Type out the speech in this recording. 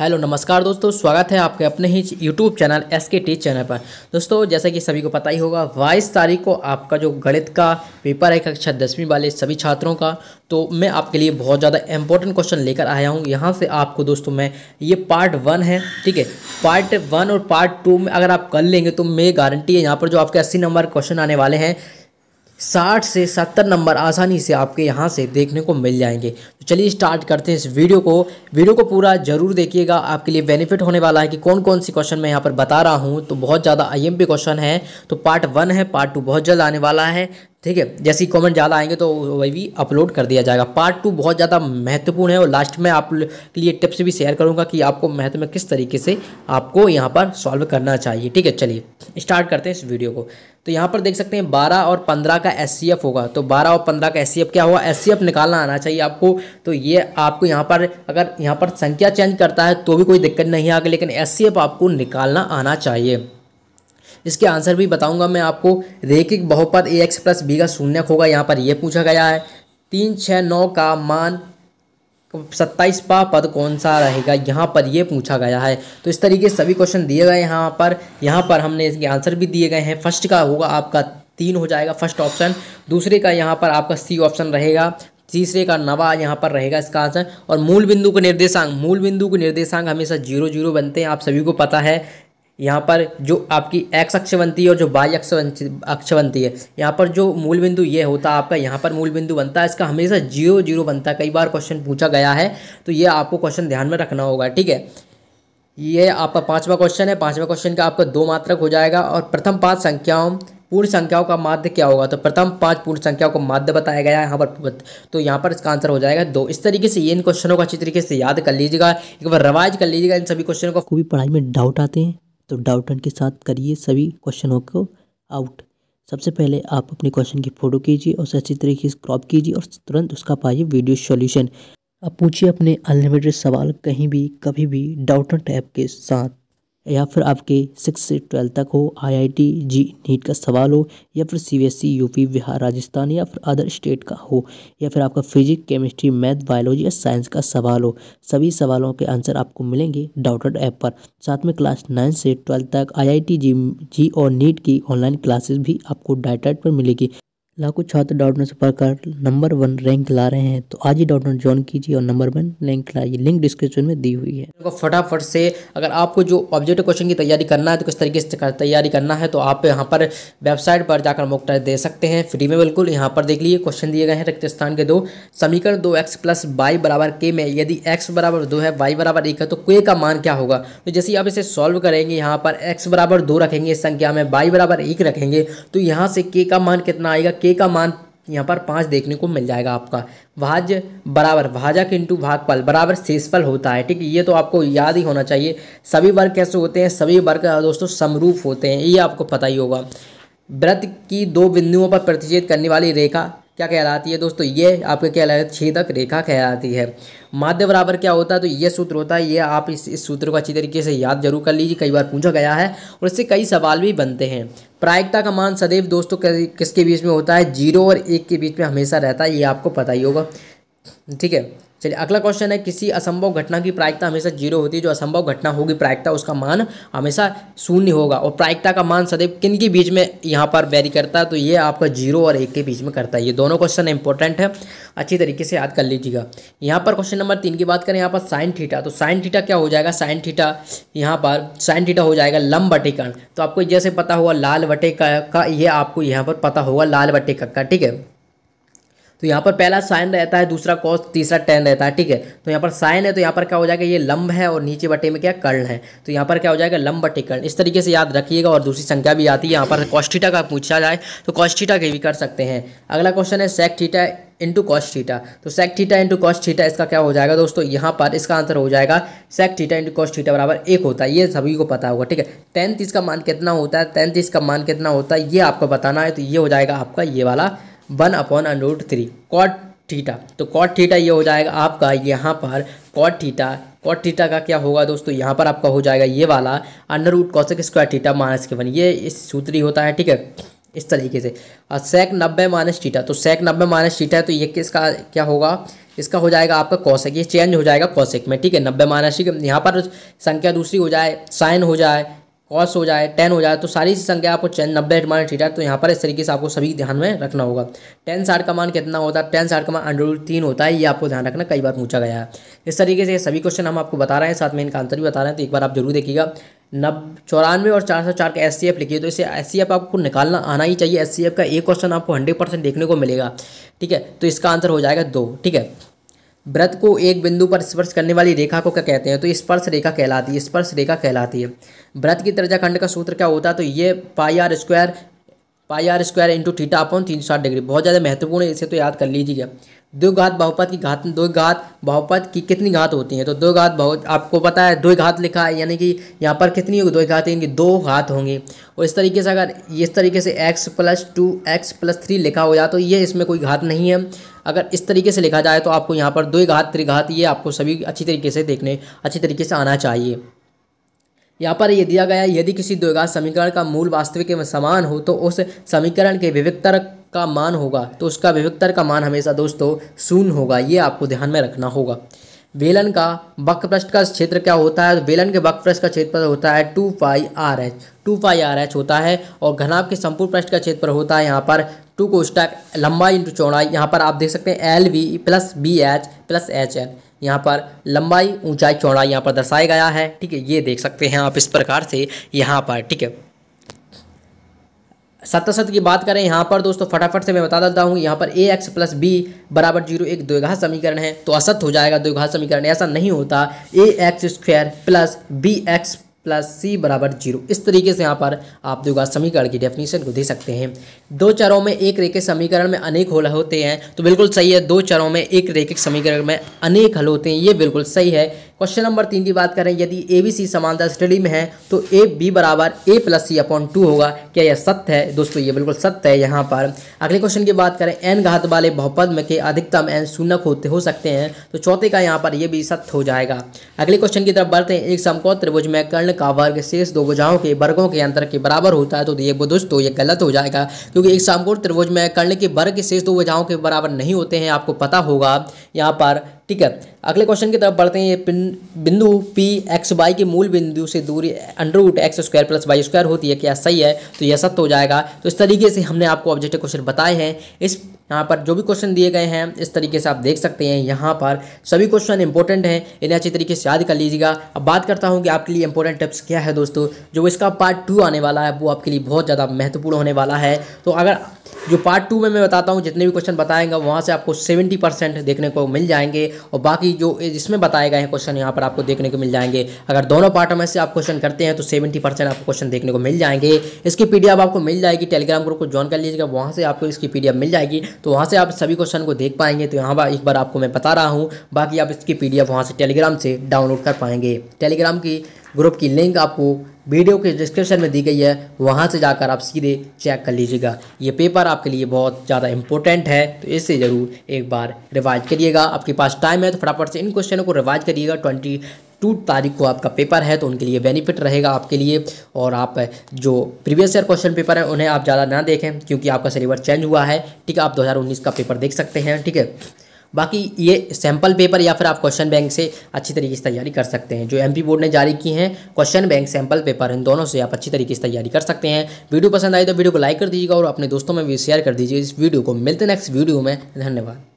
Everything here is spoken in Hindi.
हेलो नमस्कार दोस्तों स्वागत है आपके अपने ही YouTube channel S K T channel पर दोस्तों जैसा कि सभी को पता ही होगा बाईस तारीख को आपका जो गणित का पेपर है कक्षा दसवीं वाले सभी छात्रों का तो मैं आपके लिए बहुत ज़्यादा इंपॉर्टेंट क्वेश्चन लेकर आया हूँ यहाँ से आपको दोस्तों मैं ये पार्ट वन है ठीक है पार्ट वन और पार्ट टू में अगर आप कर लेंगे तो मैं गारंटी है यहाँ पर जो आपके अस्सी नंबर क्वेश्चन आने वाले हैं साठ से सत्तर नंबर आसानी से आपके यहाँ से देखने को मिल जाएंगे तो चलिए स्टार्ट करते हैं इस वीडियो को वीडियो को पूरा जरूर देखिएगा आपके लिए बेनिफिट होने वाला है कि कौन कौन सी क्वेश्चन मैं यहाँ पर बता रहा हूँ तो बहुत ज़्यादा आई क्वेश्चन है तो पार्ट वन है पार्ट टू बहुत जल्द आने वाला है ठीक है जैसे ही कॉमेंट ज़्यादा आएंगे तो वही भी अपलोड कर दिया जाएगा पार्ट टू बहुत ज़्यादा महत्वपूर्ण है और लास्ट में आप के लिए टिप्स भी शेयर करूँगा कि आपको महत्व में किस तरीके से आपको यहाँ पर सॉल्व करना चाहिए ठीक है चलिए स्टार्ट करते हैं इस वीडियो को तो यहाँ पर देख सकते हैं बारह और पंद्रह का एस होगा तो बारह और पंद्रह का एस क्या होगा एस निकालना आना चाहिए आपको तो ये आपको यहाँ पर अगर यहाँ पर संख्या चेंज करता है तो भी कोई दिक्कत नहीं आगे लेकिन एस आपको निकालना आना चाहिए इसके आंसर भी बताऊंगा मैं आपको रेखिक बहुपद ए एक्स प्लस बी का शून्यक होगा यहाँ पर यह पूछा गया है तीन छः नौ का मान सत्ताईसवा पद कौन सा रहेगा यहाँ पर यह पूछा गया है तो इस तरीके सभी क्वेश्चन दिए गए यहाँ पर यहाँ पर हमने इसके आंसर भी दिए गए हैं फर्स्ट का होगा आपका तीन हो जाएगा फर्स्ट ऑप्शन दूसरे का यहाँ पर आपका सी ऑप्शन रहेगा तीसरे का नवा यहाँ पर रहेगा इसका आंसर और मूल बिंदु का निर्देशांक मूल बिंदु के निर्देशांक हमेशा जीरो जीरो बनते हैं आप सभी को पता है यहाँ पर जो आपकी एक्स अक्ष बनती है और जो बाई अक्ष अक्ष बनती है यहाँ पर जो मूल बिंदु ये होता है आपका यहाँ पर मूल बिंदु बनता है इसका हमेशा जीरो जीरो बनता है कई बार क्वेश्चन पूछा गया है तो ये आपको क्वेश्चन ध्यान में रखना होगा ठीक है ये आपका पाँचवा क्वेश्चन है पाँचवा क्वेश्चन का आपका दो मात्रक हो जाएगा और प्रथम पाँच संख्याओं पूर्ण संख्याओं का माध्य क्या होगा तो प्रथम पाँच पूर्ण संख्याओं का माध्य बताया गया है यहाँ पर तो यहाँ पर इसका आंसर हो जाएगा दो इस तरीके से ये इन क्वेश्चनों को अच्छी तरीके से याद कर लीजिएगा एक बार रवाइज कर लीजिएगा इन सभी क्वेश्चनों का खूबी पढ़ाई में डाउट आते हैं तो डाउट के साथ करिए सभी क्वेश्चनों को आउट सबसे पहले आप अपने क्वेश्चन की फ़ोटो कीजिए और अच्छी तरीके से क्रॉप कीजिए और तुरंत उसका पाइए वीडियो सॉल्यूशन अब पूछिए अपने अनलिमिटेड सवाल कहीं भी कभी भी डाउट ऐप के साथ या फिर आपके सिक्स से ट्वेल्थ तक हो आईआईटी जी नीट का सवाल हो या फिर CBSE UP e, Bihar Rajasthan या फिर अदर स्टेट का हो या फिर आपका फिजिक्स केमिस्ट्री मैथ बायोलॉजी या साइंस का सवाल हो सभी सवालों के आंसर आपको मिलेंगे डाउटेड ऐप पर साथ में क्लास नाइन से ट्वेल्थ तक आई जी जी और नीट की ऑनलाइन क्लासेस भी आपको डाउटेड पर मिलेगी लाखों छात्र डॉट से पढ़कर नंबर वन रैंक ला रहे हैं तो आज ही डॉट ज्वाइन कीजिए और नंबर वन रैंक लाइए लिंक डिस्क्रिप्शन में दी हुई है तो फटाफट से अगर आपको जो ऑब्जेक्टिव क्वेश्चन की तैयारी करना है तो किस तरीके से तैयारी करना है तो आप यहाँ पर वेबसाइट पर जाकर मॉक दे सकते हैं फ्री में बिल्कुल यहाँ पर देख लीजिए क्वेश्चन दिए गए हैं रक्त स्थान के दो समीकरण दो एक्स प्लस वाई बराबर के में यदि एक्स बराबर दो है वाई बराबर एक है तो के का मान क्या होगा तो जैसे आप इसे सॉल्व करेंगे यहाँ पर एक्स बराबर दो रखेंगे संख्या में वाई बराबर एक रखेंगे तो यहाँ से के का मान कितना आएगा के का मान यहाँ पर पाँच देखने को मिल जाएगा आपका भाज्य बराबर भाजक इंटू भागफल बराबर शेषफल होता है ठीक है ये तो आपको याद ही होना चाहिए सभी वर्ग कैसे होते हैं सभी वर्ग दोस्तों समरूप होते हैं ये आपको पता ही होगा व्रत की दो बिंदुओं पर प्रतिच्छेद करने वाली रेखा क्या कहलाती है दोस्तों ये आपके कहलाती है छेदक रेखा कहलाती है माध्य बराबर क्या होता है तो ये सूत्र होता है ये आप इस इस सूत्र को अच्छी तरीके से याद जरूर कर लीजिए कई बार पूछा गया है और इससे कई सवाल भी बनते हैं प्रायिकता का मान सदैव दोस्तों किसके बीच में होता है जीरो और एक के बीच में हमेशा रहता है ये आपको पता ही होगा ठीक है चलिए अगला क्वेश्चन है किसी असंभव घटना की प्रायिकता हमेशा जीरो होती है जो असंभव घटना होगी प्रायिकता उसका मान हमेशा शून्य होगा और प्रायिकता का मान सदैव किन के बीच में यहाँ पर वैरी करता है तो ये आपका जीरो और एक के बीच में करता है ये दोनों क्वेश्चन इंपॉर्टेंट है अच्छी तरीके से याद कर लीजिएगा यहाँ पर क्वेश्चन नंबर तीन की बात करें यहाँ पर साइन ठीठा तो साइन ठीठा क्या हो जाएगा साइन ठीठा यहाँ पर साइन ठीठा हो जाएगा लम बटे तो आपको जैसे पता होगा लाल बटे का, का ये आपको यहाँ पर पता होगा लाल बटे का ठीक है तो यहाँ पर पहला साइन रहता है दूसरा कॉस तीसरा टेन रहता है ठीक है तो यहाँ पर साइन है तो यहाँ पर क्या हो जाएगा ये लंब है और नीचे बटे में क्या कर्ण है तो यहाँ पर क्या हो जाएगा लंब बटे कर्ण इस तरीके से याद रखिएगा और दूसरी संख्या भी आती है यहाँ पर कॉस्टिटा का पूछा जाए तो कॉस्टिटा के भी कर सकते हैं अगला क्वेश्चन है sec theta into cos theta theta तो sec theta into cos theta इसका क्या हो जाएगा दोस्तों यहाँ पर इसका आंसर हो जाएगा sec theta into cos theta बराबर एक होता है ये सभी को पता होगा ठीक है टेंथ इसका मान कितना होता है टेंथ इसका मान कितना होता है ये आपको बताना है तो ये हो जाएगा आपका ये वाला one upon under root three cot theta तो कॉट थीटा ये हो जाएगा आपका यहाँ पर कॉट थीटा कॉट थीटा का क्या होगा दोस्तों यहाँ पर आपका हो जाएगा ये वाला under root cosec square theta minus के वन ये इस सूत्री होता है ठीक है इस तरीके से और सेक नब्बे माइनस टीटा तो सेक नब्बे माइनस टीटा है तो ये किसका क्या होगा इसका हो जाएगा आपका कौशिक ये चेंज हो जाएगा कौशिक में ठीक है नब्बे माइनस ठीक है यहाँ पर संख्या दूसरी हो जाए साइन हो जाए कॉस हो जाए टेन हो जाए तो सारी संख्या आपको चैन नब्बे मान ठीक है तो यहाँ पर इस तरीके से आपको सभी ध्यान में रखना होगा टेन साठ का मान कितना होता है टेन साठ का मान अंडर रूट तीन होता है ये आपको ध्यान रखना कई बार पूछा गया है इस तरीके से सभी क्वेश्चन हम आपको बता रहे हैं साथ में इनका आंसर भी बता रहे हैं तो एक बार आप जरूर देखिएगा नब चौरानवे और चार सौ चार का एस लिखिए तो इसे एस आपको निकालना आना ही चाहिए एस का एक क्वेश्चन आपको हंड्रेड परसेंट देखने को मिलेगा ठीक है तो इसका आंसर हो जाएगा दो ठीक है व्रत को एक बिंदु पर स्पर्श करने वाली रेखा को क्या कहते हैं तो स्पर्श रेखा कहलाती है स्पर्श रेखा कहलाती है व्रत की खंड का सूत्र क्या होता है तो ये pi r square pi r square into theta upon तीन सौ साठ डिग्री बहुत ज़्यादा महत्वपूर्ण है इसे तो याद कर लीजिएगा दो घात बहुपद की घात दो घात बहुपद की कितनी घात होती है तो दो घात बहुत आपको पता है दो घात लिखा है यानी कि यहाँ पर कितनी होगी दो घात इनकी दो घात होंगी और इस तरीके से अगर इस तरीके से x plus two x plus three लिखा हो जाए तो ये इसमें कोई घात नहीं है अगर इस तरीके से लिखा जाए तो आपको यहाँ पर दो घात त्रिघात ये आपको सभी अच्छी तरीके से देखने अच्छी तरीके से आना चाहिए यहाँ पर यह दिया गया यदि किसी द्विघात समीकरण का मूल वास्तविक समान हो तो उस समीकरण के विविकतर का मान होगा तो उसका विविकतर का मान हमेशा दोस्तों शून्य होगा ये आपको ध्यान में रखना होगा वेलन का वक्रपृष्ठ का क्षेत्र क्या होता है वेलन के वक्रपृष्ठ का पर होता है two pi r h two pi r h होता है और घनाभ के संपूर्ण पृष्ठ का पर होता है यहाँ पर टू को स्टैक लंबाई इंटू चौड़ाई यहाँ पर आप देख सकते हैं l b plus b h plus h l यहाँ पर लंबाई ऊंचाई चौड़ाई यहाँ पर दर्शाया गया है ठीक है ये देख सकते हैं आप इस प्रकार से यहाँ पर ठीक है सत्रह सत्र की बात करें यहाँ पर दोस्तों फटाफट से मैं बता देता हूँ यहाँ पर ए एक्स प्लस बी बराबर जीरो एक द्विघात समीकरण है तो असत्य हो जाएगा द्विघात समीकरण ऐसा नहीं होता a x square plus b x plus c बराबर जीरो इस तरीके से यहाँ पर आप द्विघात समीकरण की डेफिनेशन को दे सकते हैं दो चरों में एक रेखे समीकरण में अनेक हल होते हैं तो बिल्कुल सही है दो चरों में एक रेखे समीकरण में अनेक हल होते हैं ये बिल्कुल सही है क्वेश्चन नंबर तीन की बात करें यदि ए बी सी समानता स्टडी में है तो ए बी बराबर a plus c upon two होगा क्या यह सत्य है दोस्तों ये बिल्कुल सत्य है यहाँ पर अगले क्वेश्चन की बात करें एन घात वाले बहुपद में के अधिकतम एन शून्य होते हो सकते हैं तो चौथे का यहाँ पर यह भी सत्य हो जाएगा अगले क्वेश्चन की तरफ बढ़ते हैं एक समकोण त्रिभुज में कर्ण का वर्ग शेष दो भुजाओं के वर्गों के अंतर के बराबर होता है तो ये दोस्तों ये गलत हो जाएगा क्योंकि एक समकोण त्रिभुज में कर्ण के वर्ग शेष दो भुजाओं के बराबर नहीं होते हैं आपको पता होगा यहाँ पर ठीक है अगले क्वेश्चन की तरफ बढ़ते हैं ये बिंदु पी एक्स वाई के मूल बिंदु से दूरी under root x square plus y square होती है क्या सही है तो यह सत्य हो जाएगा तो इस तरीके से हमने आपको ऑब्जेक्टिव क्वेश्चन बताए हैं इस यहाँ पर जो भी क्वेश्चन दिए गए हैं इस तरीके से आप देख सकते हैं यहाँ पर सभी क्वेश्चन इंपॉर्टेंट हैं इन्हें अच्छी तरीके से याद कर लीजिएगा अब बात करता हूँ कि आपके लिए इंपॉर्टेंट टिप्स क्या है दोस्तों जो इसका पार्ट टू आने वाला है वो आपके लिए बहुत ज़्यादा महत्वपूर्ण होने वाला है तो अगर जो पार्ट टू में मैं बताता हूँ जितने भी क्वेश्चन बताएंगे वहाँ से आपको सेवेंटी परसेंट देखने को मिल जाएंगे और बाकी जो इसमें बताए गए हैं क्वेश्चन यहाँ पर आपको देखने को मिल जाएंगे अगर दोनों पार्ट में से आप क्वेश्चन करते हैं तो सेवेंटी परसेंट आपको क्वेश्चन देखने को मिल जाएंगे इसकी पी आपको मिल जाएगी टेलीग्राम ग्रुप को ज्वाइन कर लीजिएगा वहाँ से आपको इसकी पी मिल जाएगी तो वहाँ से आप सभी क्वेश्चन को देख पाएंगे तो यहाँ पर एक बार आपको मैं बता रहा हूँ बाकी आप इसकी पी वहाँ से टेलीग्राम से डाउनलोड कर पाएंगे टेलीग्राम की ग्रुप की लिंक आपको वीडियो के डिस्क्रिप्शन में दी गई है वहाँ से जाकर आप सीधे चेक कर लीजिएगा ये पेपर आपके लिए बहुत ज़्यादा इंपॉर्टेंट है तो इसे ज़रूर एक बार रिवाइज करिएगा आपके पास टाइम है तो फटाफट से इन क्वेश्चनों को रिवाइज करिएगा ट्वेंटी टू तारीख को आपका पेपर है तो उनके लिए बेनिफिट रहेगा आपके लिए और आप जो प्रीवियस ईयर क्वेश्चन पेपर है उन्हें आप ज़्यादा ना देखें क्योंकि आपका सिलेबस चेंज हुआ है ठीक है आप 2019 का पेपर देख सकते हैं ठीक है बाकी ये सैम्पल पेपर या फिर आप क्वेश्चन बैंक से अच्छी तरीके से तैयारी कर सकते हैं जो एमपी बोर्ड ने जारी की हैं क्वेश्चन बैंक सैम्पल पेपर इन दोनों से आप अच्छी तरीके से तैयारी कर सकते हैं वीडियो पसंद आई तो वीडियो को लाइक कर दीजिएगा और अपने दोस्तों में भी शेयर कर दीजिए इस वीडियो को मिलते नेक्स्ट वीडियो में धन्यवाद